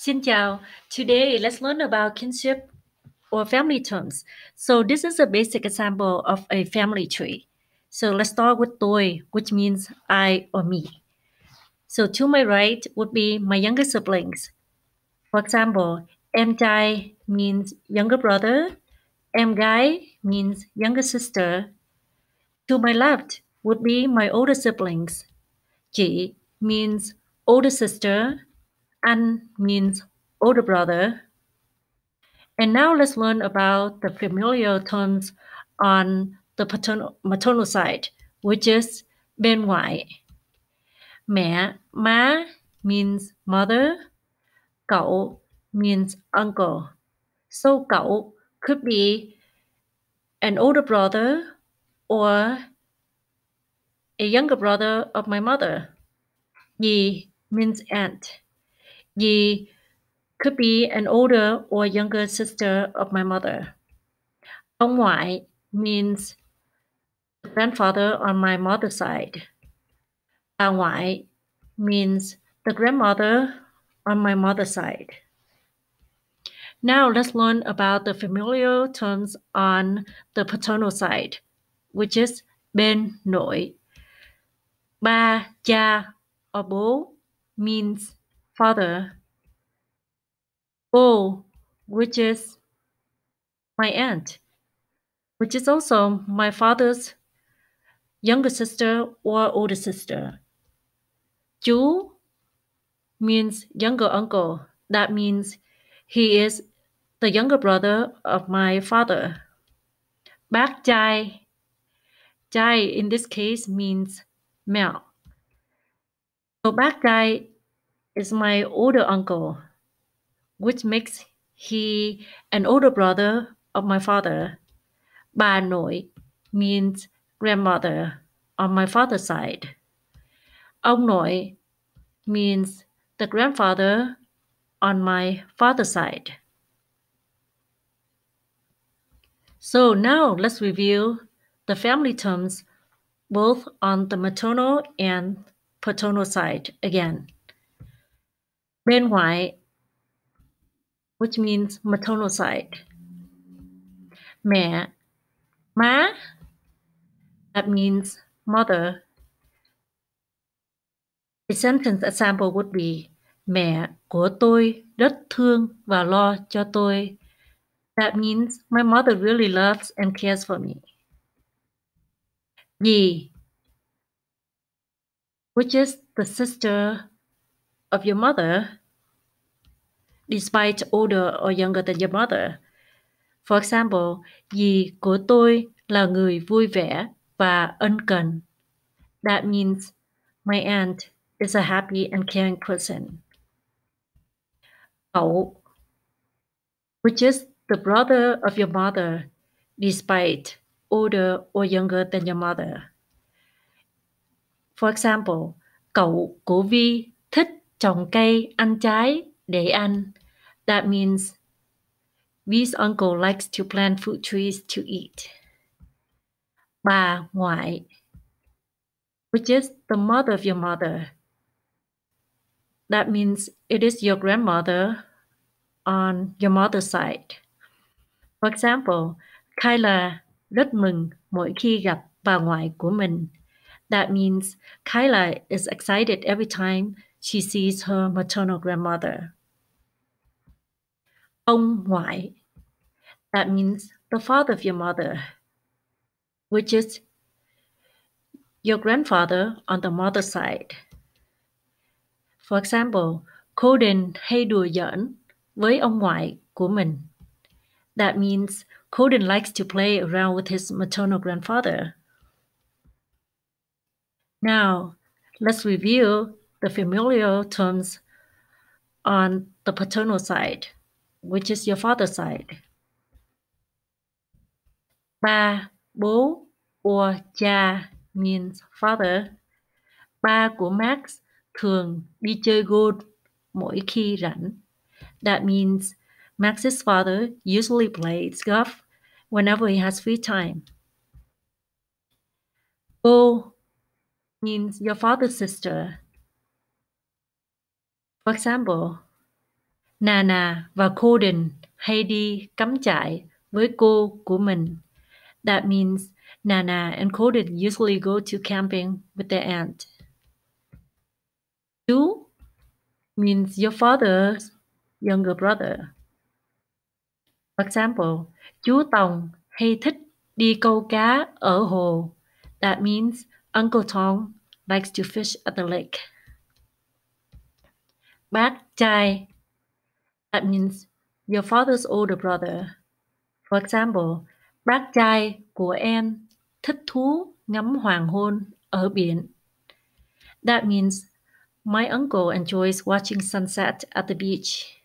Xin chào. Today, let's learn about kinship or family terms. So this is a basic example of a family tree. So let's start with tôi, which means I or me. So to my right would be my younger siblings. For example, em trai means younger brother, em gái means younger sister. To my left would be my older siblings. Chị means older sister, an means older brother. And now let's learn about the familial terms on the paternal, maternal side, which is bên ngoại. Mẹ, má means mother. Cậu means uncle. So cậu could be an older brother or a younger brother of my mother. Yi means aunt. Ye could be an older or younger sister of my mother. Ông ngoại means grandfather on my mother's side. Bà ngoại means the grandmother on my mother's side. Now let's learn about the familial terms on the paternal side, which is bên nội. Ba, cha, or bố means father, Bo, which is my aunt, which is also my father's younger sister or older sister. Ju means younger uncle. That means he is the younger brother of my father. Bak Jai. Jai in this case means male. So Bak Jai is my older uncle, which makes he an older brother of my father. Ba nội means grandmother on my father's side. Ông nội means the grandfather on my father's side. So now let's review the family terms both on the maternal and paternal side again. bên ngoại which means maternal side mẹ má that means mother A sentence example would be Mẹ của tôi rất thương và lo cho tôi. That means my mother really loves and cares for me. Dì, which is the sister of your mother, despite older or younger than your mother. For example, dì của tôi là người vui vẻ và ân cần. That means my aunt is a happy and caring person. Cậu, which is the brother of your mother, despite older or younger than your mother. For example, cậu của Vi trồng cây, ăn trái để ăn. That means this uncle likes to plant fruit trees to eat. Bà ngoại, which is the mother of your mother. That means it is your grandmother on your mother's side. For example, Kyla rất mừng mỗi khi gặp bà ngoại của mình. That means Kyla is excited every time she sees her maternal grandmother. Ông ngoại, that means the father of your mother, which is your grandfather on the mother's side. For example, cô đình hay đùa giỡn với ông ngoại của mình. That means Coden likes to play around with his maternal grandfather. Now, let's review the familial terms on the paternal side, which is your father's side. Ba, bố, or cha means father. Ba của Max thường đi chơi golf mỗi khi rảnh. That means Max's father usually plays golf whenever he has free time. Bo means your father's sister. For example, Nana và Corden hay đi cắm trại với cô của mình. That means Nana and Corden usually go to camping with their aunt. You means your father's younger brother. For example, chú Tòng hay thích đi câu cá ở hồ. That means Uncle Tom likes to fish at the lake bác trai. That means your father's older brother. For example, bác trai của em thích thú ngắm hoàng hôn ở biển. That means my uncle enjoys watching sunset at the beach.